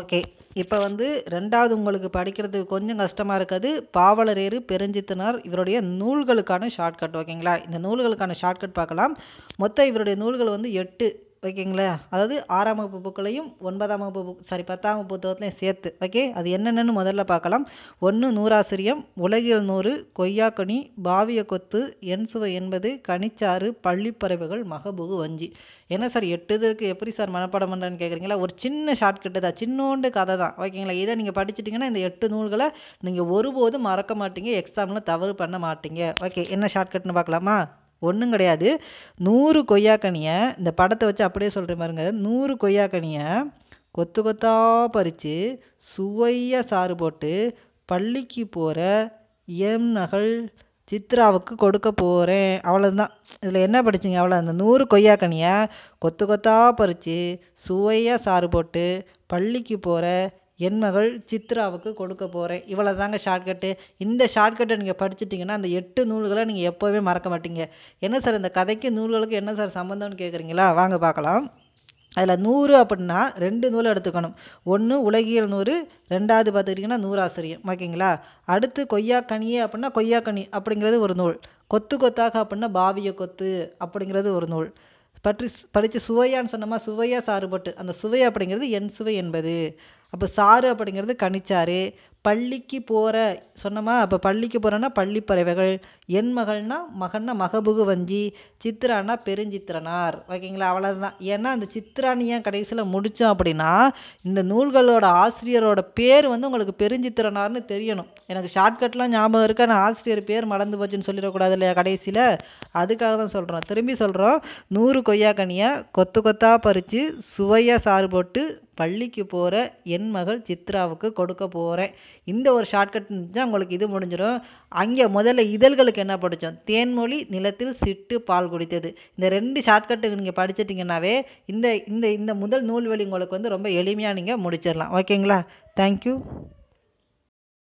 okay இப்போ வந்து ரெண்டாவது உங்களுக்கு படிக்கிறது கொஞ்சம் கஷ்டமாக இருக்காது பாவலரேறு பெருஞ்சித்தனார் இவருடைய நூல்களுக்கான ஷார்ட்கட் ஓகேங்களா இந்த நூல்களுக்கான ஷார்ட்கட் பார்க்கலாம் மொத்தம் இவருடைய நூல்கள் வந்து எட்டு ஓகேங்களா அதாவது ஆறாம் வகுப்பு புக்களையும் ஒன்பதாம் வகுப்பு புக் சாரி பத்தாம் வகுப்பு புத்தகத்துலையும் சேர்த்து ஓகே அது என்னென்னு முதல்ல பார்க்கலாம் ஒன்று நூறாசிரியம் உலகியல் நூறு கொய்யாக்கனி பாவிய கொத்து எண் சுவை என்பது கனிச்சாறு பள்ளிப்பறவைகள் மகபுகு வஞ்சி என்ன சார் எட்டு இதுக்கு எப்படி சார் மனப்பாடம் பண்ணுறேன்னு கேட்குறீங்களா ஒரு சின்ன ஷார்ட்கட்டு தான் சின்னோண்டு கதை தான் ஓகேங்களா இதை நீங்கள் படிச்சிட்டிங்கன்னா இந்த எட்டு நூல்களை நீங்கள் ஒருபோதும் மறக்க மாட்டீங்க எக்ஸாமில் தவறு பண்ண மாட்டீங்க ஓகே என்ன ஷார்ட்கட்னு பார்க்கலாமா ஒன்றும் கிடையாது நூறு கொய்யாக்கனியை இந்த படத்தை வச்சு அப்படியே சொல்கிற மாதிரிங்க நூறு கொய்யாக்கனியை கொத்து கொத்தாக பறித்து சுவையாக சாறு போட்டு பள்ளிக்கு போகிற எம் நகல் சித்ராவுக்கு கொடுக்க போகிறேன் அவ்வளோதான் இதில் என்ன படிச்சிங்க அவ்வளோ அந்த நூறு கொய்யாக்கனியை கொத்து கொத்தாக பறித்து சுவையாக சாறு போட்டு பள்ளிக்கு போகிற என் மகள் சித்ராவுக்கு கொடுக்க போகிறேன் இவ்வளோ தாங்க ஷார்ட்கட்டு இந்த ஷார்ட்கட்டை நீங்கள் படிச்சிட்டிங்கன்னா அந்த எட்டு நூல்களை நீங்கள் எப்போவுமே மறக்க மாட்டீங்க என்ன சார் இந்த கதைக்கு நூல்களுக்கு என்ன சார் சம்மந்தம்னு கேட்குறீங்களா வாங்க பார்க்கலாம் அதில் நூறு அப்படின்னா ரெண்டு நூலை எடுத்துக்கணும் ஒன்று உலகியல் நூறு ரெண்டாவது பார்த்துக்கிட்டிங்கன்னா நூறாசிரியம் ஓகேங்களா அடுத்து கொய்யாக்கனியே அப்படின்னா கொய்யாக்கனி அப்படிங்கிறது ஒரு நூல் கொத்து கொத்தாக அப்படின்னா பாவிய கொத்து அப்படிங்கிறது ஒரு நூல் பற்றி படித்து சுவையான்னு சொன்னோமா சுவையாக சாறுபட்டு அந்த சுவை அப்படிங்கிறது என் சுவை என்பது அப்போ சாறு அப்படிங்கிறது கனிச்சாறு பள்ளிக்கு போகிற சொன்னோமா அப்போ பள்ளிக்கு போகிறேன்னா பள்ளி பறவைகள் என் மகள்னா மகன்னா மகபுகு வஞ்சி சித்திரானா பெருஞ்சித்திரனார் ஓகேங்களா அவ்வளோதான் ஏன்னா அந்த சித்திரான்னு ஏன் கடைசியில் முடித்தோம் அப்படின்னா இந்த நூல்களோட ஆசிரியரோட பேர் வந்து உங்களுக்கு பெருஞ்சித்திரனார்னு தெரியணும் எனக்கு ஷார்ட்கட்லாம் ஞாபகம் இருக்கு ஆனால் ஆசிரியர் பேர் மறந்து போச்சுன்னு சொல்லிடக்கூடாது இல்லையா கடைசியில் அதுக்காக தான் சொல்கிறோம் திரும்பி சொல்கிறோம் நூறு கொய்யாக்கனியை கொத்து கொத்தாக பறித்து சுவையாக சாறு போட்டு பள்ளிக்கு போகிற என் மகள் சித்ராவுக்கு கொடுக்க போகிறேன் இந்த ஒரு ஷார்ட்கட் இருந்துச்சுன்னா உங்களுக்கு இது முடிஞ்சிடும் அங்கே முதல்ல இதழ்களுக்கு என்ன படித்தோம் தேன்மொழி நிலத்தில் சிட்டு பால் குடித்தது இந்த ரெண்டு ஷார்ட்கட்டு நீங்கள் படிச்சிட்டிங்கன்னாவே இந்த இந்த இந்த முதல் நூல்வெளி உங்களுக்கு வந்து ரொம்ப எளிமையாக நீங்கள் முடிச்சிடலாம் ஓகேங்களா தேங்க்யூ